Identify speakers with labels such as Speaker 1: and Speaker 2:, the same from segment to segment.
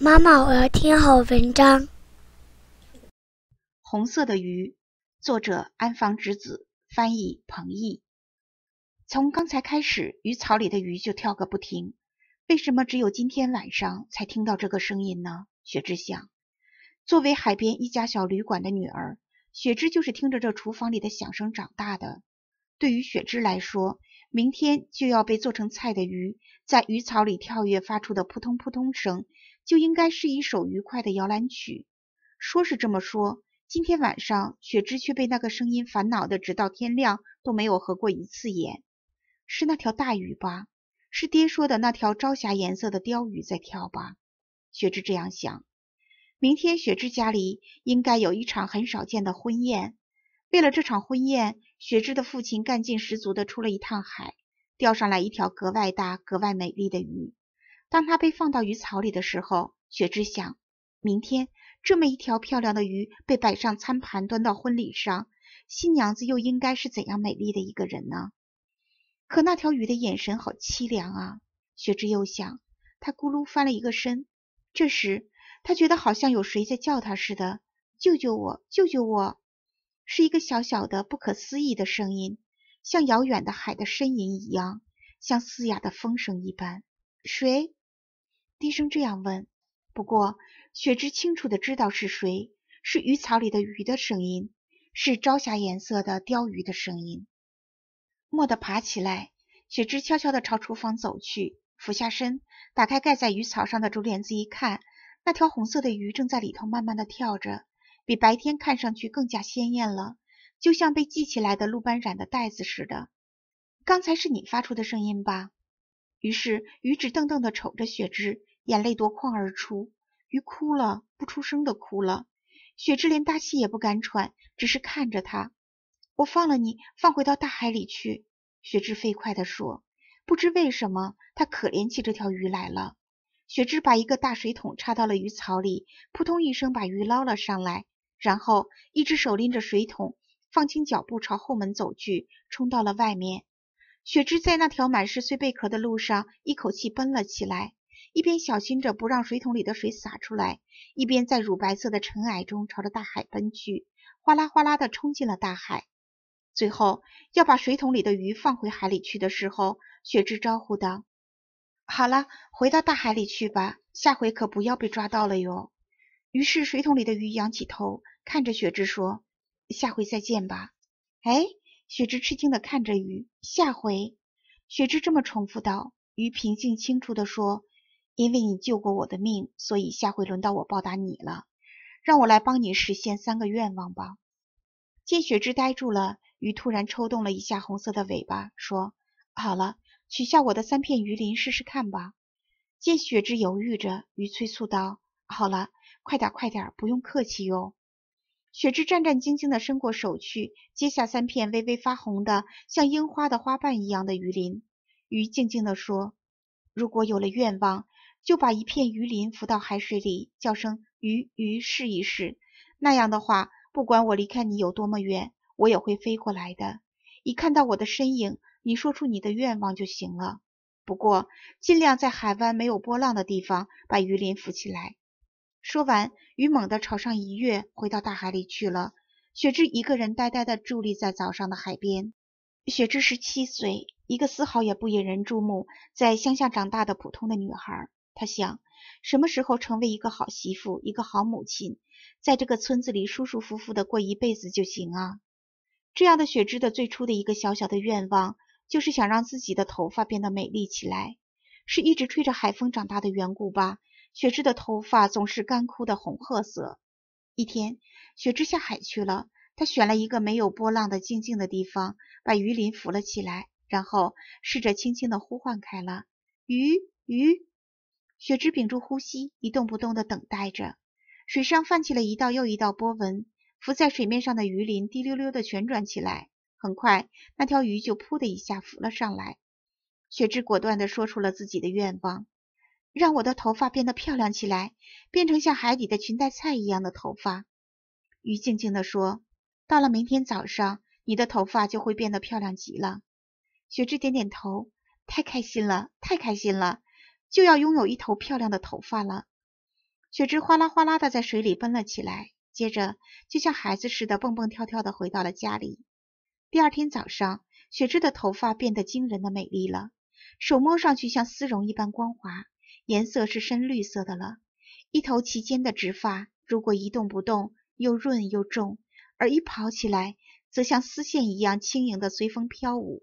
Speaker 1: 妈妈，我要听好文章。《红色的鱼》，作者安房直子，翻译彭懿。从刚才开始，鱼草里的鱼就跳个不停。为什么只有今天晚上才听到这个声音呢？雪芝想。作为海边一家小旅馆的女儿，雪芝就是听着这厨房里的响声长大的。对于雪芝来说，明天就要被做成菜的鱼，在鱼草里跳跃发出的扑通扑通声。就应该是一首愉快的摇篮曲。说是这么说，今天晚上雪芝却被那个声音烦恼的，直到天亮都没有合过一次眼。是那条大鱼吧？是爹说的那条朝霞颜色的鲷鱼在跳吧？雪芝这样想。明天雪芝家里应该有一场很少见的婚宴。为了这场婚宴，雪芝的父亲干劲十足的出了一趟海，钓上来一条格外大、格外美丽的鱼。当它被放到鱼槽里的时候，雪芝想：明天这么一条漂亮的鱼被摆上餐盘，端到婚礼上，新娘子又应该是怎样美丽的一个人呢？可那条鱼的眼神好凄凉啊！雪芝又想，他咕噜翻了一个身。这时，他觉得好像有谁在叫他似的：“救救我！救救我！”是一个小小的、不可思议的声音，像遥远的海的呻吟一样，像嘶哑的风声一般。谁？低声这样问。不过雪芝清楚的知道是谁，是鱼草里的鱼的声音，是朝霞颜色的鲷鱼的声音。蓦地爬起来，雪芝悄悄地朝厨房走去，俯下身，打开盖在鱼草上的竹帘子一看，那条红色的鱼正在里头慢慢地跳着，比白天看上去更加鲜艳了，就像被系起来的鹿斑染的带子似的。刚才是你发出的声音吧？于是鱼只瞪瞪地瞅着雪芝。眼泪夺眶而出，鱼哭了，不出声的哭了。雪芝连大气也不敢喘，只是看着他。我放了你，放回到大海里去。”雪芝飞快地说。不知为什么，他可怜起这条鱼来了。雪芝把一个大水桶插到了鱼槽里，扑通一声把鱼捞了上来，然后一只手拎着水桶，放轻脚步朝后门走去，冲到了外面。雪芝在那条满是碎贝壳的路上，一口气奔了起来。一边小心着不让水桶里的水洒出来，一边在乳白色的尘埃中朝着大海奔去，哗啦哗啦地冲进了大海。最后要把水桶里的鱼放回海里去的时候，雪芝招呼道：“好了，回到大海里去吧，下回可不要被抓到了哟。”于是水桶里的鱼仰起头看着雪芝说：“下回再见吧。”哎，雪芝吃惊地看着鱼，下回，雪芝这么重复道，鱼平静清楚地说。因为你救过我的命，所以下回轮到我报答你了，让我来帮你实现三个愿望吧。见雪芝呆住了，鱼突然抽动了一下红色的尾巴，说：“好了，取下我的三片鱼鳞试试看吧。”见雪芝犹豫着，鱼催促道：“好了，快点快点，不用客气哟。”雪芝战战兢兢地伸过手去，接下三片微微发红的、像樱花的花瓣一样的鱼鳞。鱼静静地说：“如果有了愿望。”就把一片鱼鳞浮到海水里，叫声鱼鱼试一试。那样的话，不管我离开你有多么远，我也会飞过来的。一看到我的身影，你说出你的愿望就行了。不过，尽量在海湾没有波浪的地方把鱼鳞浮起来。说完，鱼猛地朝上一跃，回到大海里去了。雪芝一个人呆呆地伫立在早上的海边。雪芝十七岁，一个丝毫也不引人注目，在乡下长大的普通的女孩。他想，什么时候成为一个好媳妇，一个好母亲，在这个村子里舒舒服服的过一辈子就行啊。这样的雪芝的最初的一个小小的愿望，就是想让自己的头发变得美丽起来。是一直吹着海风长大的缘故吧？雪芝的头发总是干枯的红褐色。一天，雪芝下海去了，她选了一个没有波浪的静静的地方，把鱼鳞浮了起来，然后试着轻轻的呼唤开了鱼鱼。雪芝屏住呼吸，一动不动的等待着。水上泛起了一道又一道波纹，浮在水面上的鱼鳞滴溜溜的旋转起来。很快，那条鱼就扑的一下浮了上来。雪芝果断的说出了自己的愿望：“让我的头发变得漂亮起来，变成像海底的裙带菜一样的头发。”鱼静静的说：“到了明天早上，你的头发就会变得漂亮极了。”雪芝点点头：“太开心了，太开心了。”就要拥有一头漂亮的头发了，雪芝哗啦哗啦的在水里奔了起来，接着就像孩子似的蹦蹦跳跳的回到了家里。第二天早上，雪芝的头发变得惊人的美丽了，手摸上去像丝绒一般光滑，颜色是深绿色的了。一头齐肩的直发，如果一动不动，又润又重；而一跑起来，则像丝线一样轻盈的随风飘舞。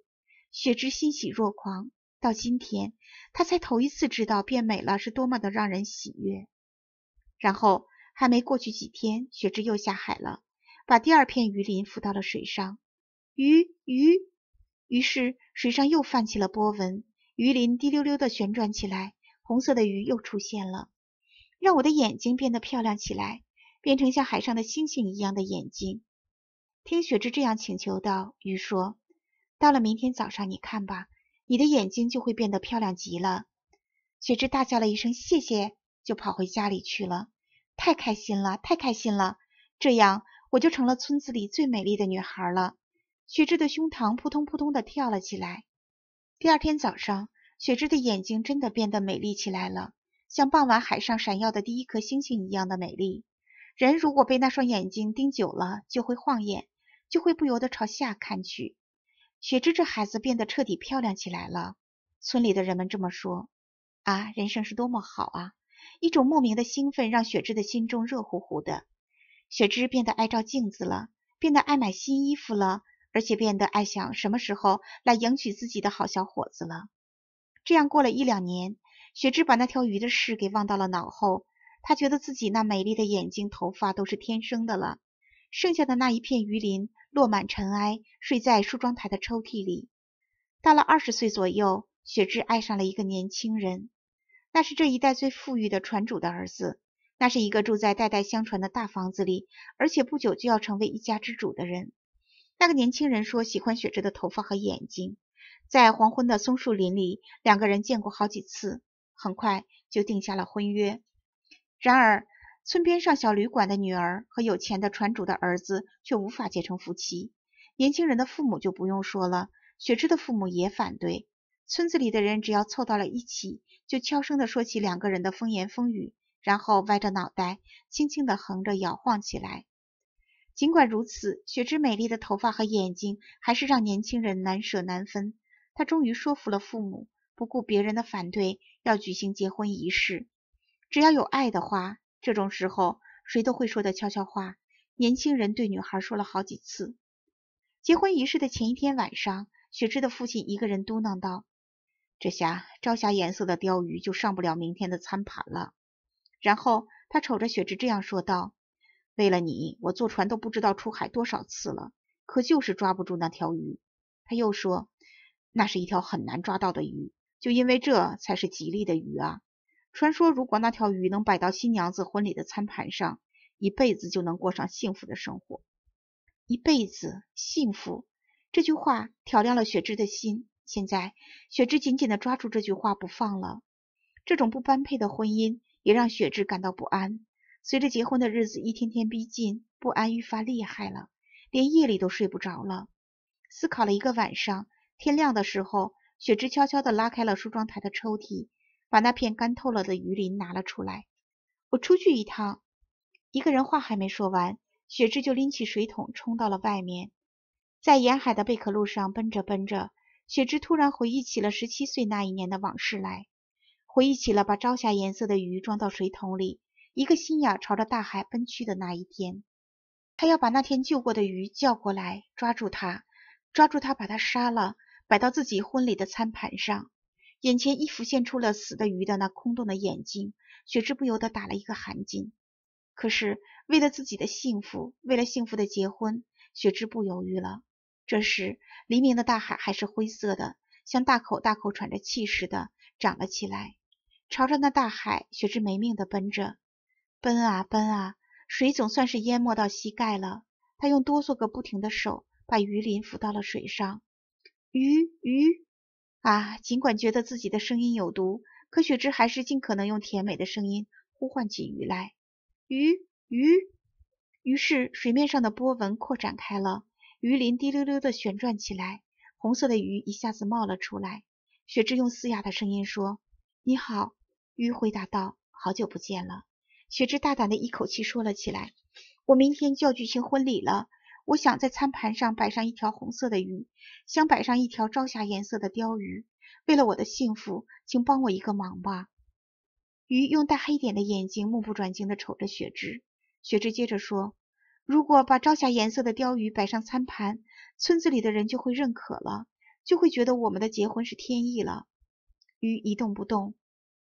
Speaker 1: 雪芝欣喜若狂。到今天，他才头一次知道变美了是多么的让人喜悦。然后还没过去几天，雪芝又下海了，把第二片鱼鳞浮到了水上。鱼鱼，于是水上又泛起了波纹，鱼鳞滴溜溜的旋转起来，红色的鱼又出现了，让我的眼睛变得漂亮起来，变成像海上的星星一样的眼睛。听雪芝这样请求道：“鱼说，到了明天早上，你看吧。”你的眼睛就会变得漂亮极了。雪芝大叫了一声“谢谢”，就跑回家里去了。太开心了，太开心了！这样我就成了村子里最美丽的女孩了。雪芝的胸膛扑通扑通的跳了起来。第二天早上，雪芝的眼睛真的变得美丽起来了，像傍晚海上闪耀的第一颗星星一样的美丽。人如果被那双眼睛盯久了，就会晃眼，就会不由得朝下看去。雪芝这孩子变得彻底漂亮起来了，村里的人们这么说。啊，人生是多么好啊！一种莫名的兴奋让雪芝的心中热乎乎的。雪芝变得爱照镜子了，变得爱买新衣服了，而且变得爱想什么时候来迎娶自己的好小伙子了。这样过了一两年，雪芝把那条鱼的事给忘到了脑后。她觉得自己那美丽的眼睛、头发都是天生的了，剩下的那一片鱼鳞。落满尘埃，睡在梳妆台的抽屉里。到了二十岁左右，雪芝爱上了一个年轻人，那是这一代最富裕的船主的儿子。那是一个住在代代相传的大房子里，而且不久就要成为一家之主的人。那个年轻人说喜欢雪芝的头发和眼睛。在黄昏的松树林里，两个人见过好几次，很快就定下了婚约。然而，村边上小旅馆的女儿和有钱的船主的儿子却无法结成夫妻。年轻人的父母就不用说了，雪芝的父母也反对。村子里的人只要凑到了一起，就悄声的说起两个人的风言风语，然后歪着脑袋，轻轻的横着摇晃起来。尽管如此，雪芝美丽的头发和眼睛还是让年轻人难舍难分。她终于说服了父母，不顾别人的反对，要举行结婚仪式。只要有爱的话。这种时候，谁都会说的悄悄话。年轻人对女孩说了好几次。结婚仪式的前一天晚上，雪芝的父亲一个人嘟囔道：“这下朝霞颜色的鲷鱼就上不了明天的餐盘了。”然后他瞅着雪芝这样说道：“为了你，我坐船都不知道出海多少次了，可就是抓不住那条鱼。”他又说：“那是一条很难抓到的鱼，就因为这才是吉利的鱼啊。”传说如果那条鱼能摆到新娘子婚礼的餐盘上，一辈子就能过上幸福的生活。一辈子幸福，这句话挑亮了雪芝的心。现在，雪芝紧紧地抓住这句话不放了。这种不般配的婚姻也让雪芝感到不安。随着结婚的日子一天天逼近，不安愈发厉害了，连夜里都睡不着了。思考了一个晚上，天亮的时候，雪芝悄悄地拉开了梳妆台的抽屉。把那片干透了的鱼鳞拿了出来。我出去一趟。一个人话还没说完，雪芝就拎起水桶冲到了外面。在沿海的贝壳路上奔着奔着，雪芝突然回忆起了十七岁那一年的往事来，回忆起了把朝霞颜色的鱼装到水桶里，一个心眼朝着大海奔去的那一天。他要把那天救过的鱼叫过来，抓住它，抓住它，把它杀了，摆到自己婚礼的餐盘上。眼前一浮现出了死的鱼的那空洞的眼睛，雪芝不由得打了一个寒噤。可是为了自己的幸福，为了幸福的结婚，雪芝不犹豫了。这时，黎明的大海还是灰色的，像大口大口喘着气似的涨了起来。朝着那大海，雪芝没命的奔着，奔啊奔啊，水总算是淹没到膝盖了。他用哆嗦个不停的手把鱼鳞浮到了水上，鱼鱼。啊，尽管觉得自己的声音有毒，可雪芝还是尽可能用甜美的声音呼唤起鱼来。鱼鱼，于是水面上的波纹扩展开了，鱼鳞滴溜溜地旋转起来，红色的鱼一下子冒了出来。雪芝用嘶哑的声音说：“你好。”鱼回答道：“好久不见了。”雪芝大胆的一口气说了起来：“我明天就要举行婚礼了。”我想在餐盘上摆上一条红色的鱼，想摆上一条朝霞颜色的鲷鱼。为了我的幸福，请帮我一个忙吧。鱼用大黑点的眼睛目不转睛地瞅着雪芝。雪芝接着说：“如果把朝霞颜色的鲷鱼摆上餐盘，村子里的人就会认可了，就会觉得我们的结婚是天意了。”鱼一动不动，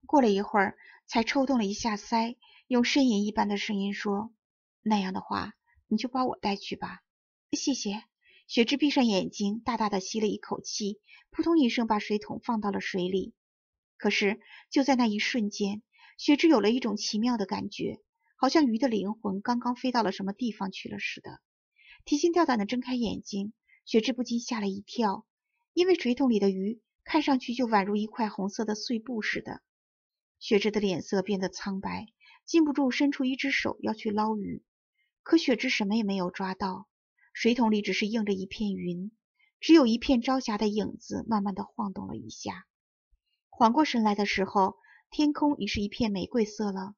Speaker 1: 过了一会儿，才抽动了一下腮，用呻吟一般的声音说：“那样的话，你就把我带去吧。”谢谢，雪芝闭上眼睛，大大的吸了一口气，扑通一声把水桶放到了水里。可是就在那一瞬间，雪芝有了一种奇妙的感觉，好像鱼的灵魂刚刚飞到了什么地方去了似的。提心吊胆的睁开眼睛，雪芝不禁吓了一跳，因为水桶里的鱼看上去就宛如一块红色的碎布似的。雪芝的脸色变得苍白，禁不住伸出一只手要去捞鱼，可雪芝什么也没有抓到。水桶里只是映着一片云，只有一片朝霞的影子慢慢的晃动了一下。缓过神来的时候，天空已是一片玫瑰色了，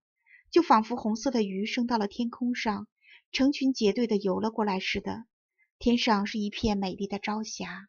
Speaker 1: 就仿佛红色的鱼升到了天空上，成群结队的游了过来似的。天上是一片美丽的朝霞。